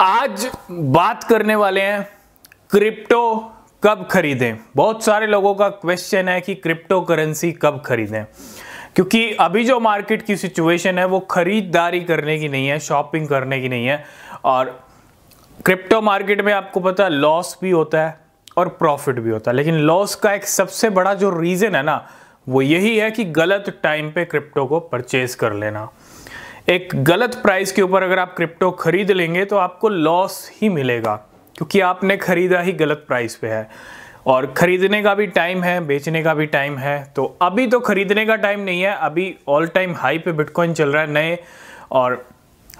आज बात करने वाले हैं क्रिप्टो कब खरीदें बहुत सारे लोगों का क्वेश्चन है कि क्रिप्टो करेंसी कब खरीदें क्योंकि अभी जो मार्केट की सिचुएशन है वो खरीदारी करने की नहीं है शॉपिंग करने की नहीं है और क्रिप्टो मार्केट में आपको पता है लॉस भी होता है और प्रॉफिट भी होता है लेकिन लॉस का एक सबसे बड़ा जो रीज़न है ना वो यही है कि गलत टाइम पे क्रिप्टो को परचेज कर लेना एक गलत प्राइस के ऊपर अगर आप क्रिप्टो खरीद लेंगे तो आपको लॉस ही मिलेगा क्योंकि आपने खरीदा ही गलत प्राइस पे है और ख़रीदने का भी टाइम है बेचने का भी टाइम है तो अभी तो ख़रीदने का टाइम नहीं है अभी ऑल टाइम हाई पे बिटकॉइन चल रहा है नए और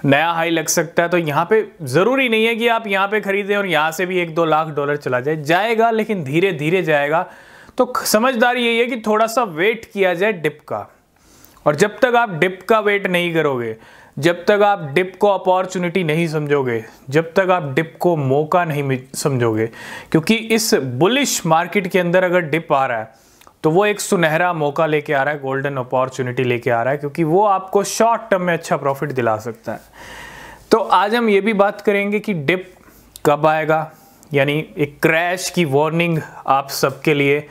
नया हाई लग सकता है तो यहाँ पे ज़रूरी नहीं है कि आप यहाँ पे ख़रीदें और यहाँ से भी एक दो लाख डॉलर चला जाए जाएगा लेकिन धीरे धीरे जाएगा तो समझदारी यही है कि थोड़ा सा वेट किया जाए डिप का और जब तक आप डिप का वेट नहीं करोगे जब तक आप डिप को अपॉर्चुनिटी नहीं समझोगे जब तक आप डिप को मौका नहीं समझोगे क्योंकि इस बुलिश मार्केट के अंदर अगर डिप आ रहा है तो वो एक सुनहरा मौका लेके आ रहा है गोल्डन अपॉर्चुनिटी लेके आ रहा है क्योंकि वो आपको शॉर्ट टर्म में अच्छा प्रॉफिट दिला सकता है तो आज हम ये भी बात करेंगे कि डिप कब आएगा यानी एक क्रैश की वार्निंग आप सबके लिए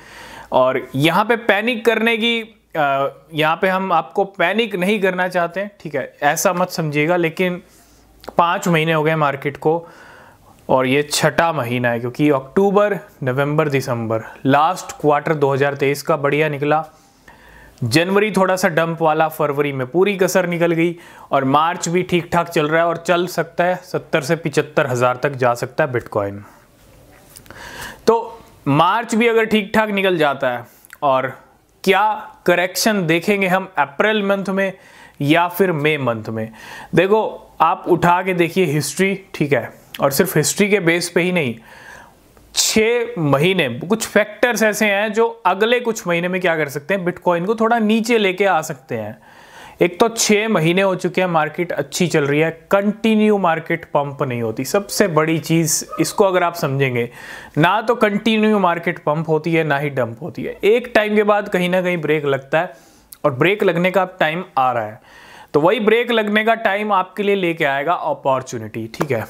और यहाँ पे पैनिक करने की यहाँ पे हम आपको पैनिक नहीं करना चाहते हैं ठीक है ऐसा मत समझिएगा लेकिन पाँच महीने हो गए मार्केट को और ये छठा महीना है क्योंकि अक्टूबर नवंबर दिसंबर लास्ट क्वार्टर 2023 का बढ़िया निकला जनवरी थोड़ा सा डंप वाला फरवरी में पूरी कसर निकल गई और मार्च भी ठीक ठाक चल रहा है और चल सकता है सत्तर से पिचहत्तर हज़ार तक जा सकता है बिटकॉइन तो मार्च भी अगर ठीक ठाक निकल जाता है और क्या करेक्शन देखेंगे हम अप्रैल मंथ में या फिर मई मंथ में देखो आप उठा के देखिए हिस्ट्री ठीक है और सिर्फ हिस्ट्री के बेस पे ही नहीं छः महीने कुछ फैक्टर्स ऐसे हैं जो अगले कुछ महीने में क्या कर सकते हैं बिटकॉइन को थोड़ा नीचे लेके आ सकते हैं एक तो छः महीने हो चुके हैं मार्केट अच्छी चल रही है कंटिन्यू मार्केट पंप नहीं होती सबसे बड़ी चीज़ इसको अगर आप समझेंगे ना तो कंटिन्यू मार्केट पंप होती है ना ही डंप होती है एक टाइम के बाद कहीं ना कहीं ब्रेक लगता है और ब्रेक लगने का टाइम आ रहा है तो वही ब्रेक लगने का टाइम आपके लिए लेके आएगा अपॉर्चुनिटी ठीक है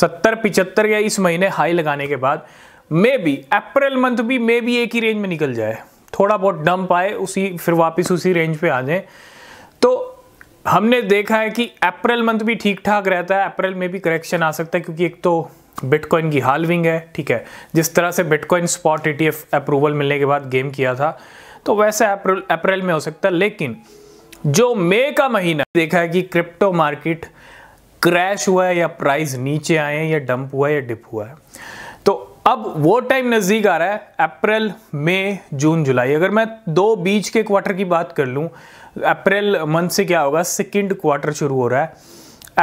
सत्तर पिचहत्तर या इस महीने हाई लगाने के बाद मे बी अप्रैल मंथ भी मे बी एक ही रेंज में निकल जाए थोड़ा बहुत डंप आए उसी फिर वापस उसी रेंज पे आ जाए हमने देखा है कि अप्रैल मंथ भी ठीक ठाक रहता है अप्रैल में भी करेक्शन आ सकता है क्योंकि एक तो बिटकॉइन की हालविंग है ठीक है जिस तरह से बिटकॉइन स्पॉट ईटीएफ अप्रूवल मिलने के बाद गेम किया था तो वैसे अप्रैल अप्रैल में हो सकता है लेकिन जो मई का महीना देखा है कि क्रिप्टो मार्केट क्रैश हुआ है या प्राइस नीचे आए हैं या डंप हुआ है या डिप हुआ है तो अब वो टाइम नज़दीक आ रहा है अप्रैल मई जून जुलाई अगर मैं दो बीच के क्वार्टर की बात कर लूँ अप्रैल मंथ से क्या होगा सेकेंड क्वार्टर शुरू हो रहा है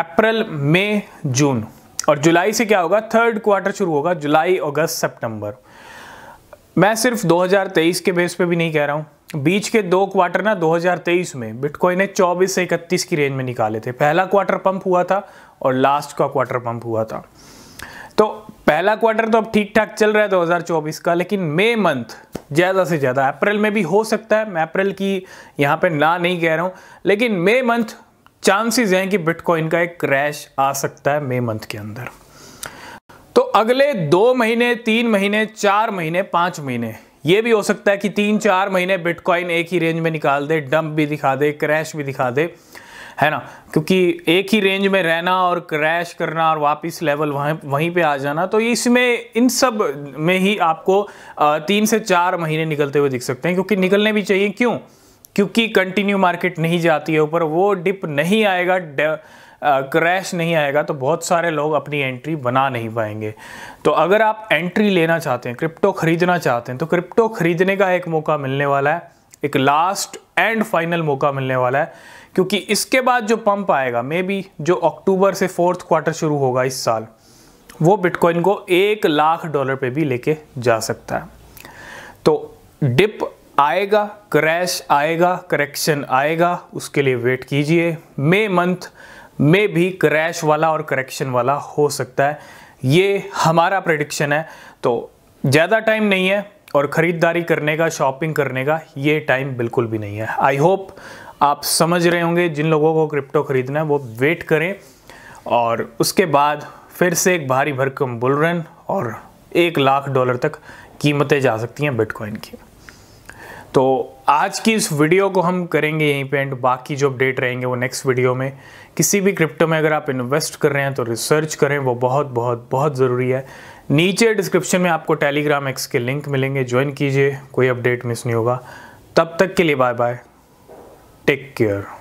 अप्रैल मई जून और जुलाई से क्या होगा थर्ड क्वार्टर शुरू होगा जुलाई अगस्त सितंबर मैं सिर्फ 2023 के बेस पे भी नहीं कह रहा हूँ बीच के दो क्वार्टर ना 2023 में बिटकॉइन ने 24 से 31 की रेंज में निकाले थे पहला क्वार्टर पंप हुआ था और लास्ट का क्वार्टर पंप हुआ था तो पहला क्वार्टर तो अब ठीक ठाक चल रहा है 2024 का लेकिन मई मंथ ज़्यादा से ज़्यादा अप्रैल में भी हो सकता है मैं अप्रैल की यहाँ पे ना नहीं कह रहा हूँ लेकिन मे मंथ चांसेस हैं कि बिटकॉइन का एक क्रैश आ सकता है मे मंथ के अंदर तो अगले दो महीने तीन महीने चार महीने पाँच महीने ये भी हो सकता है कि तीन चार महीने बिटकॉइन एक ही रेंज में निकाल दे डंप भी दिखा दे क्रैश भी दिखा दे है ना क्योंकि एक ही रेंज में रहना और क्रैश करना और वापस लेवल वहाँ वहीं पे आ जाना तो इसमें इन सब में ही आपको तीन से चार महीने निकलते हुए दिख सकते हैं क्योंकि निकलने भी चाहिए क्यों क्योंकि कंटिन्यू मार्केट नहीं जाती है ऊपर वो डिप नहीं आएगा क्रैश नहीं आएगा तो बहुत सारे लोग अपनी एंट्री बना नहीं पाएंगे तो अगर आप एंट्री लेना चाहते हैं क्रिप्टो खरीदना चाहते हैं तो क्रिप्टो खरीदने का एक मौका मिलने वाला है एक लास्ट एंड फाइनल मौका मिलने वाला है क्योंकि इसके बाद जो पंप आएगा मे बी जो अक्टूबर से फोर्थ क्वार्टर शुरू होगा इस साल वो बिटकॉइन को एक लाख डॉलर पे भी लेके जा सकता है तो डिप आएगा क्रैश आएगा करेक्शन आएगा उसके लिए वेट कीजिए मे मंथ में भी क्रैश वाला और करेक्शन वाला हो सकता है ये हमारा प्रडिक्शन है तो ज़्यादा टाइम नहीं है और ख़रीदारी करने का शॉपिंग करने का ये टाइम बिल्कुल भी नहीं है आई होप आप समझ रहे होंगे जिन लोगों को क्रिप्टो ख़रीदना है वो वेट करें और उसके बाद फिर से एक भारी भरकम बुलरन और एक लाख डॉलर तक कीमतें जा सकती हैं बिटकॉइन की तो आज की इस वीडियो को हम करेंगे यहीं पे एंड बाकी जो अपडेट रहेंगे वो नेक्स्ट वीडियो में किसी भी क्रिप्टो में अगर आप इन्वेस्ट कर रहे हैं तो रिसर्च करें वो बहुत बहुत बहुत ज़रूरी है नीचे डिस्क्रिप्शन में आपको टेलीग्राम एक्स के लिंक मिलेंगे ज्वाइन कीजिए कोई अपडेट मिस नहीं होगा तब तक के लिए बाय बाय टेक केयर